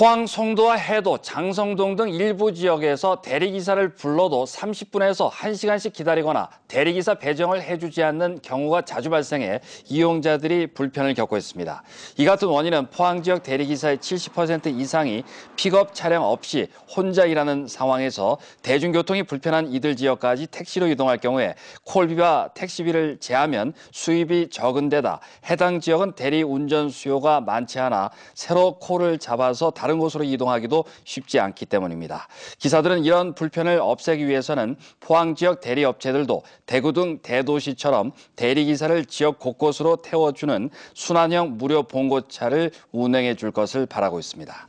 포항 송도와 해도, 장성동 등 일부 지역에서 대리기사를 불러도 30분에서 1시간씩 기다리거나 대리기사 배정을 해주지 않는 경우가 자주 발생해 이용자들이 불편을 겪고 있습니다. 이 같은 원인은 포항 지역 대리기사의 70% 이상이 픽업 차량 없이 혼자 일하는 상황에서 대중교통이 불편한 이들 지역까지 택시로 이동할 경우에 콜비와 택시비를 제하면 수입이 적은 데다 해당 지역은 대리 운전 수요가 많지 않아 새로 콜을 잡아서 다른 다른 곳으로 이동하기도 쉽지 않기 때문입니다. 기사들은 이런 불편을 없애기 위해서는 포항 지역 대리업체들도 대구 등 대도시처럼 대리기사를 지역 곳곳으로 태워주는 순환형 무료 봉고차를 운행해 줄 것을 바라고 있습니다.